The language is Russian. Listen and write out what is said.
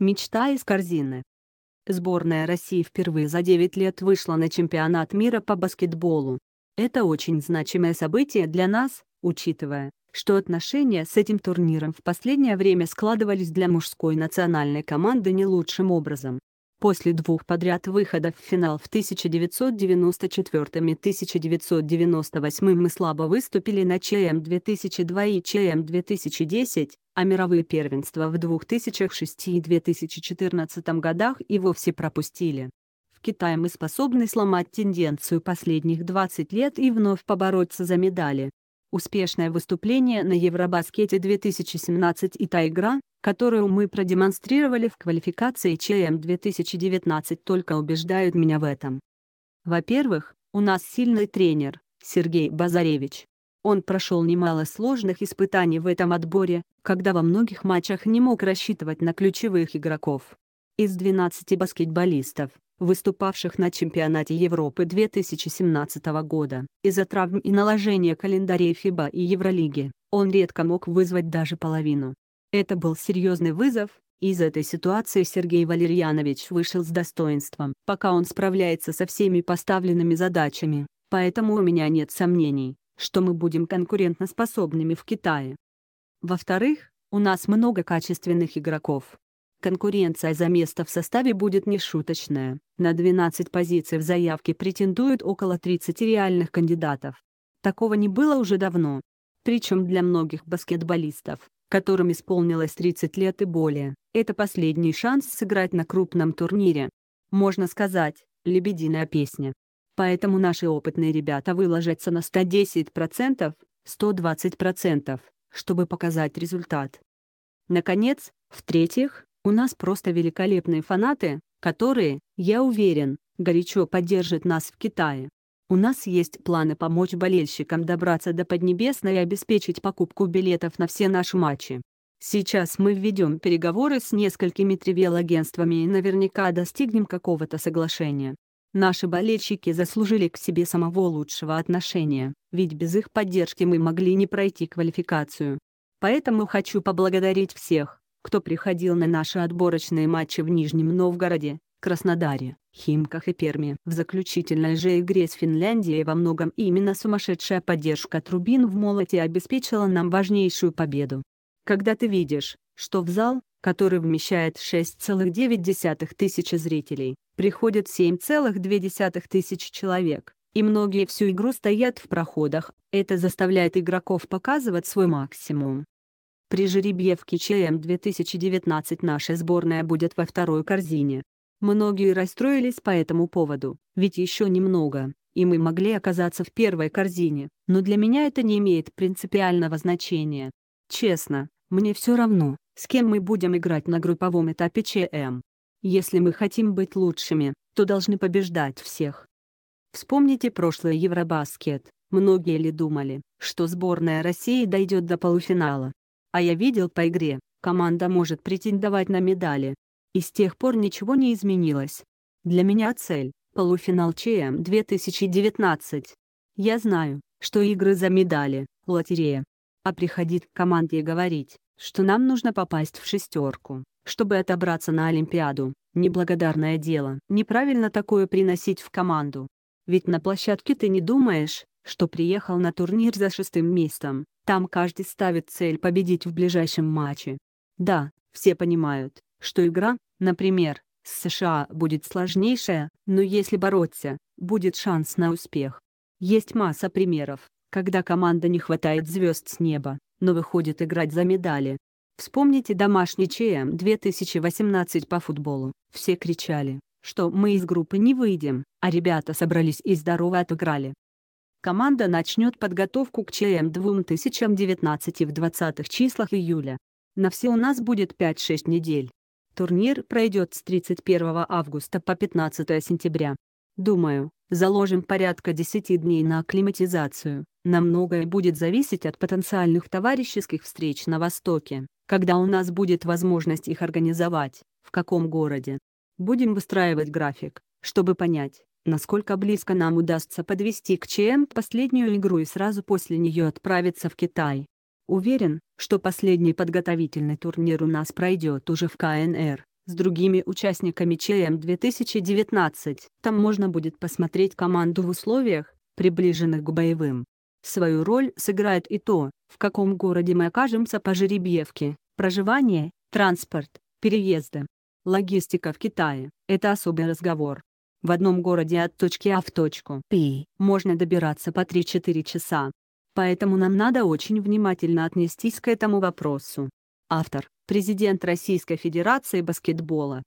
Мечта из корзины. Сборная России впервые за 9 лет вышла на чемпионат мира по баскетболу. Это очень значимое событие для нас, учитывая, что отношения с этим турниром в последнее время складывались для мужской национальной команды не лучшим образом. После двух подряд выходов в финал в 1994 и 1998 мы слабо выступили на ЧМ-2002 и ЧМ-2010, а мировые первенства в 2006 и 2014 годах и вовсе пропустили. В Китае мы способны сломать тенденцию последних 20 лет и вновь побороться за медали. Успешное выступление на Евробаскете 2017 и та игра, которую мы продемонстрировали в квалификации ЧМ 2019 только убеждают меня в этом. Во-первых, у нас сильный тренер, Сергей Базаревич. Он прошел немало сложных испытаний в этом отборе, когда во многих матчах не мог рассчитывать на ключевых игроков. Из 12 баскетболистов, выступавших на чемпионате Европы 2017 года. Из-за травм и наложения календарей ФИБА и Евролиги, он редко мог вызвать даже половину. Это был серьезный вызов, и из этой ситуации Сергей Валерьянович вышел с достоинством. Пока он справляется со всеми поставленными задачами, поэтому у меня нет сомнений, что мы будем конкурентоспособными в Китае. Во-вторых, у нас много качественных игроков, Конкуренция за место в составе будет нешуточная. На 12 позиций в заявке претендуют около 30 реальных кандидатов. Такого не было уже давно. Причем для многих баскетболистов, которым исполнилось 30 лет и более, это последний шанс сыграть на крупном турнире. Можно сказать, лебединая песня. Поэтому наши опытные ребята выложатся на 110%, 120%, чтобы показать результат. Наконец, в-третьих, у нас просто великолепные фанаты, которые, я уверен, горячо поддержат нас в Китае. У нас есть планы помочь болельщикам добраться до Поднебесной и обеспечить покупку билетов на все наши матчи. Сейчас мы введем переговоры с несколькими тривел-агентствами и наверняка достигнем какого-то соглашения. Наши болельщики заслужили к себе самого лучшего отношения, ведь без их поддержки мы могли не пройти квалификацию. Поэтому хочу поблагодарить всех, кто приходил на наши отборочные матчи в Нижнем Новгороде, Краснодаре, Химках и Перми. В заключительной же игре с Финляндией во многом именно сумасшедшая поддержка Трубин в молоте обеспечила нам важнейшую победу. Когда ты видишь, что в зал, который вмещает 6,9 тысячи зрителей, приходит 7,2 тысячи человек, и многие всю игру стоят в проходах, это заставляет игроков показывать свой максимум. При жеребьевке ЧМ 2019 наша сборная будет во второй корзине. Многие расстроились по этому поводу, ведь еще немного, и мы могли оказаться в первой корзине, но для меня это не имеет принципиального значения. Честно, мне все равно, с кем мы будем играть на групповом этапе ЧМ. Если мы хотим быть лучшими, то должны побеждать всех. Вспомните прошлое Евробаскет. Многие ли думали, что сборная России дойдет до полуфинала? А я видел по игре, команда может претендовать на медали. И с тех пор ничего не изменилось. Для меня цель – полуфинал ЧМ 2019. Я знаю, что игры за медали – лотерея. А приходить к команде и говорить, что нам нужно попасть в шестерку, чтобы отобраться на Олимпиаду. Неблагодарное дело. Неправильно такое приносить в команду. Ведь на площадке ты не думаешь, что приехал на турнир за шестым местом, там каждый ставит цель победить в ближайшем матче. Да, все понимают, что игра, например, с США будет сложнейшая, но если бороться, будет шанс на успех. Есть масса примеров, когда команда не хватает звезд с неба, но выходит играть за медали. Вспомните домашний ЧМ 2018 по футболу. Все кричали, что мы из группы не выйдем, а ребята собрались и здорово отыграли команда начнет подготовку к ЧМ 2019 в 20 числах июля. На все у нас будет 5-6 недель. Турнир пройдет с 31 августа по 15 сентября. Думаю, заложим порядка 10 дней на акклиматизацию. На многое будет зависеть от потенциальных товарищеских встреч на Востоке, когда у нас будет возможность их организовать, в каком городе. Будем выстраивать график, чтобы понять, насколько близко нам удастся подвести к ЧМ последнюю игру и сразу после нее отправиться в Китай. Уверен, что последний подготовительный турнир у нас пройдет уже в КНР, с другими участниками ЧМ 2019. Там можно будет посмотреть команду в условиях, приближенных к боевым. Свою роль сыграет и то, в каком городе мы окажемся по жеребьевке, проживание, транспорт, переезды. Логистика в Китае – это особый разговор. В одном городе от точки А в точку П можно добираться по 3-4 часа. Поэтому нам надо очень внимательно отнестись к этому вопросу. Автор – президент Российской Федерации баскетбола.